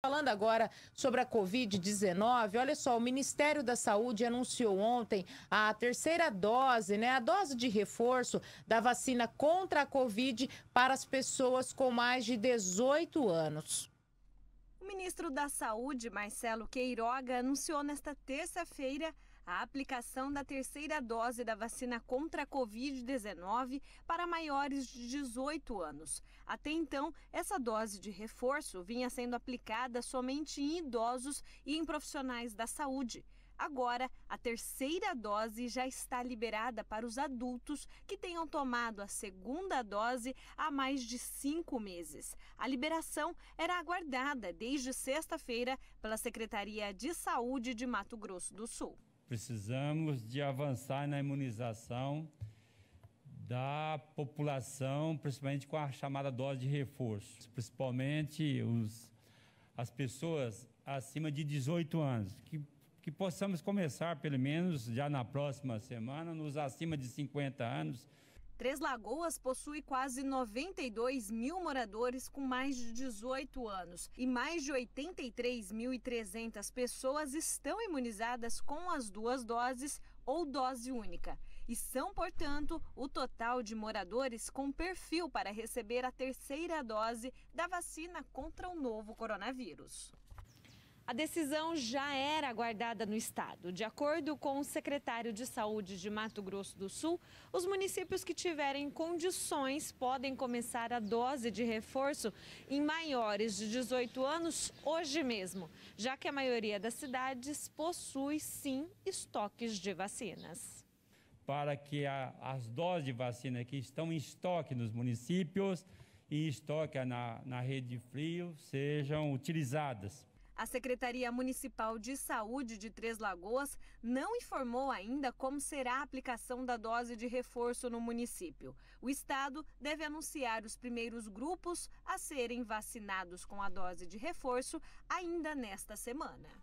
Falando agora sobre a Covid-19, olha só, o Ministério da Saúde anunciou ontem a terceira dose, né, a dose de reforço da vacina contra a Covid para as pessoas com mais de 18 anos. O ministro da Saúde, Marcelo Queiroga, anunciou nesta terça-feira a aplicação da terceira dose da vacina contra a Covid-19 para maiores de 18 anos. Até então, essa dose de reforço vinha sendo aplicada somente em idosos e em profissionais da saúde. Agora, a terceira dose já está liberada para os adultos que tenham tomado a segunda dose há mais de cinco meses. A liberação era aguardada desde sexta-feira pela Secretaria de Saúde de Mato Grosso do Sul. Precisamos de avançar na imunização da população, principalmente com a chamada dose de reforço, principalmente os, as pessoas acima de 18 anos, que, que possamos começar, pelo menos já na próxima semana, nos acima de 50 anos, Três Lagoas possui quase 92 mil moradores com mais de 18 anos e mais de 83.300 pessoas estão imunizadas com as duas doses ou dose única e são, portanto, o total de moradores com perfil para receber a terceira dose da vacina contra o novo coronavírus. A decisão já era aguardada no estado. De acordo com o secretário de Saúde de Mato Grosso do Sul, os municípios que tiverem condições podem começar a dose de reforço em maiores de 18 anos hoje mesmo, já que a maioria das cidades possui sim estoques de vacinas. Para que a, as doses de vacina que estão em estoque nos municípios e estoque na, na rede de frio sejam utilizadas a Secretaria Municipal de Saúde de Três Lagoas não informou ainda como será a aplicação da dose de reforço no município. O Estado deve anunciar os primeiros grupos a serem vacinados com a dose de reforço ainda nesta semana.